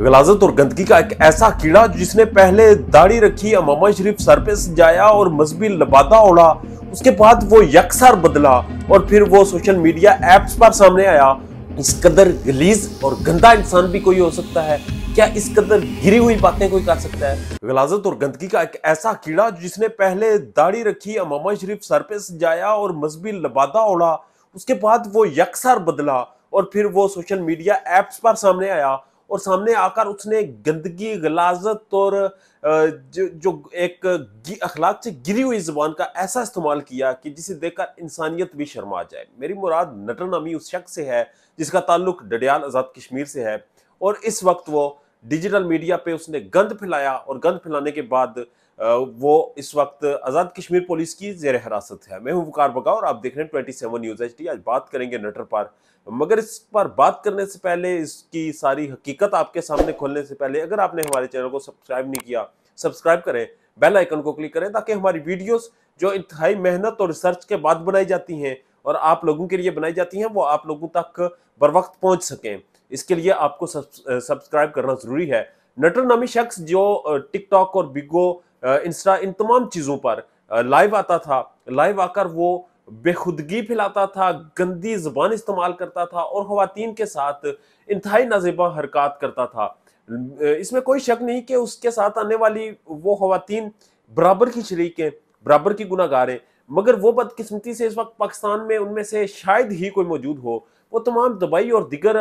गलाजत और गंदगी का एक ऐसा कीड़ा जिसने पहले दाढ़ी रखी अमामा शरीफ सर पे सजाया और मजहबी लबादा ओढ़ा उसके बाद वो यकसार बदला और फिर वो सोशल मीडिया एप्स पर सामने आया इस कदर गलीज और गंदा इंसान भी कोई हो सकता है क्या इस कदर गिरी हुई बातें कोई कर सकता है गलाजत और गंदगी का एक ऐसा कीड़ा जिसने पहले दाढ़ी रखी अमामा शरीफ सर पे सजाया और मजहबी लबादा ओढ़ा उसके बाद वो यकसार बदला और फिर वो सोशल मीडिया एप्स पर सामने आया और सामने आकर उसने गंदगी गलाजत और जो, जो एक अखलाक से गिरी हुई ज़बान का ऐसा इस्तेमाल किया कि जिसे देखकर इंसानियत भी शर्मा जाए मेरी मुराद नटर नामी उस शख्स से है जिसका ताल्लुक डडियाल आज़ाद कश्मीर से है और इस वक्त वो डिजिटल मीडिया पे उसने गंद फैलाया और गंद फैलाने के बाद वो इस वक्त आज़ाद कश्मीर पुलिस की जेर हिरासत है मैं हूँ वकार बगा और आप देख रहे हैं ट्वेंटी सेवन न्यूज़ एच आज बात करेंगे नटर पार मगर इस पर बात करने से पहले इसकी सारी हकीकत आपके सामने खोलने से पहले अगर आपने हमारे चैनल को सब्सक्राइब नहीं किया सब्सक्राइब करें बेल आइकन को क्लिक करें ताकि हमारी वीडियोस जो इंतहाई मेहनत और रिसर्च के बाद बनाई जाती हैं और आप लोगों के लिए बनाई जाती हैं वो आप लोगों तक बर वक्त पहुँच सकें इसके लिए आपको सब्सक्राइब करना ज़रूरी है नटर नामी शख्स जो टिकटॉक और बिगो इंस्टा इन तमाम चीज़ों पर लाइव आता था लाइव आकर वो बेखुदगी फैलाता था गंदी जबान इस्तेमाल करता था और खुवान के साथ इंतहाई नजेबा हरकत करता था इसमें कोई शक नहीं कि उसके साथ आने वाली वो खातन बराबर की शरीक हैं बराबर की गुनागार हैं मगर वो बदकस्मती से इस वक्त पाकिस्तान में उनमें से शायद ही कोई मौजूद हो वो तमाम दुबई और दिगर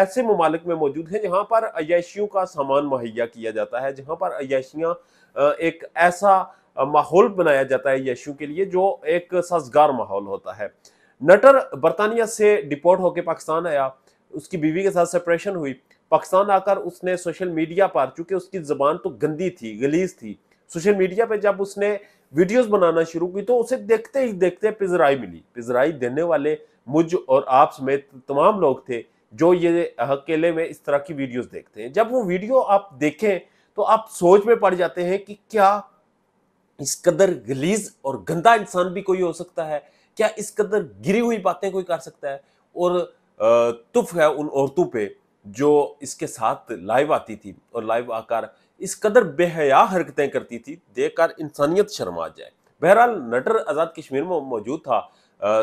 ऐसे ममालिक में मौजूद हैं जहाँ पर अयाशियों का सामान मुहैया किया जाता है जहाँ पर अयाशियाँ एक ऐसा माहौल बनाया जाता है अयाशियों के लिए जो एक साजगार माहौल होता है नटर बरतानिया से डिपोर्ट होकर पाकिस्तान आया उसकी बीवी के साथ सेपरेशन हुई पाकिस्तान आकर उसने सोशल मीडिया पर चूंकि उसकी ज़बान तो गंदी थी गलीज थी सोशल मीडिया पर जब उसने वीडियोस बनाना शुरू की तो उसे देखते ही देखते पिजराई मिली पिजराई देने वाले मुझ और आप समेत तमाम लोग थे जो ये अकेले में इस तरह की वीडियोस देखते हैं जब वो वीडियो आप देखें तो आप सोच में पड़ जाते हैं कि क्या इस कदर गलीज और गंदा इंसान भी कोई हो सकता है क्या इस कदर गिरी हुई बातें कोई कर सकता है और तुफ है उन औरतों पे जो इसके साथ लाइव आती थी और लाइव आकर इस कदर बेहया हरकतें करती थी देखकर इंसानियत शर्मा जाए बहरहाल नटर आज़ाद कश्मीर में मौजूद था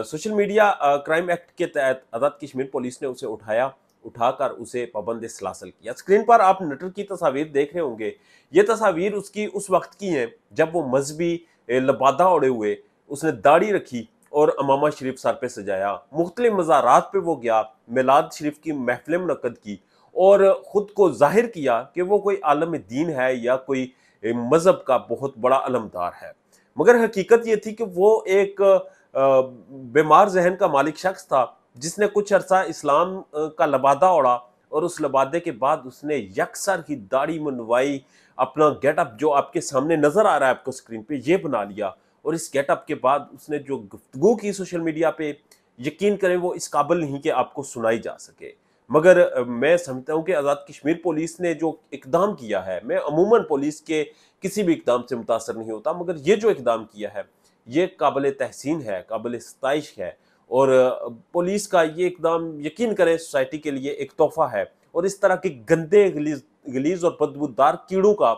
सोशल मीडिया क्राइम एक्ट के तहत आज़ाद कश्मीर पुलिस ने उसे उठाया उठाकर उसे पाबंद सलासल किया स्क्रीन पर आप नटर की तस्वीर देख रहे होंगे ये तस्वीर उसकी उस वक्त की हैं जब वो मजहबी लबादा उड़े हुए उसने दाढ़ी रखी और अमामा शरीफ सर पे सजाया मुख्तलि मज़ारात पे वो गया मिलाद शरीफ की महफिल मनक़द की और ख़ुद को जाहिर किया कि वो कोई आलम दीन है या कोई मज़हब का बहुत बड़ा अलमदार है मगर हकीकत ये थी कि वो एक बीमार जहन का मालिक शख्स था जिसने कुछ अरसा इस्लाम का लबादा ओढ़ा और उस लबादे के बाद उसने यकसर ही दाढ़ी मनवाई अपना गेटअप जो आपके सामने नज़र आ रहा है आपको स्क्रीन पे ये बना लिया और इस गेटअप के बाद उसने जो गुफ्तगु की सोशल मीडिया पे यकीन करें वो इस काबिल नहीं कि आपको सुनाई जा सके मगर मैं समझता हूँ कि आज़ाद कश्मीर पुलिस ने जो इकदाम किया है मैं अमूमन पुलिस के किसी भी इकदाम से मुतासर नहीं होता मगर ये जो इकदाम किया है ये काबिल तहसीन है काबिल सतश है और पुलिस का ये इकदाम यकीन करें सोसाइटी के लिए एक तोहफा है और इस तरह के गंदे गलीज गलीज और बदबूदार कीड़ों का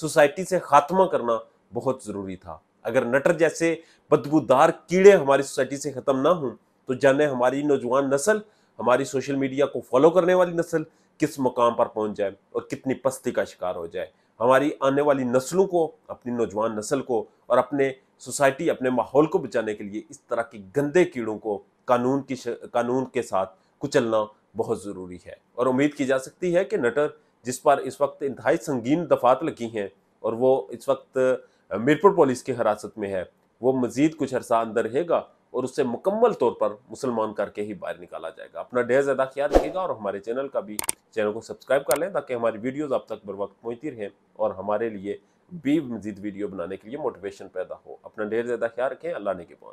सोसाइटी से खात्मा करना बहुत ज़रूरी था अगर नटर जैसे बदबूदार कीड़े हमारी सोसाइटी से ख़त्म ना हों तो जाने हमारी नौजवान नस्ल हमारी सोशल मीडिया को फॉलो करने वाली नस्ल किस मकाम पर पहुंच जाए और कितनी पस्ती का शिकार हो जाए हमारी आने वाली नस्लों को अपनी नौजवान नस्ल को और अपने सोसाइटी अपने माहौल को बचाने के लिए इस तरह के गंदे कीड़ों को कानून की कानून के साथ कुचलना बहुत ज़रूरी है और उम्मीद की जा सकती है कि नटर जिस पर इस वक्त इंतहाई संगीन दफात लगी हैं और वो इस वक्त मीरपुर पुलिस की हिरासत में है वो मज़ीद कुछ अरसा अंदर रहेगा और उससे मुकम्मल तौर पर मुसलमान करके ही बाहर निकाला जाएगा अपना डेज अदा ख्याल रखिएगा और हमारे चैनल का भी चैनल को सब्सक्राइब कर लें ताकि हमारी वीडियोज़ आप तक बर वक्त पहुँचती रहें और हमारे लिए भी मजीद वीडियो बनाने के लिए मोटिवेशन पैदा हो अपना डेज अदा ख्याल रखें अल्लाह ने के पान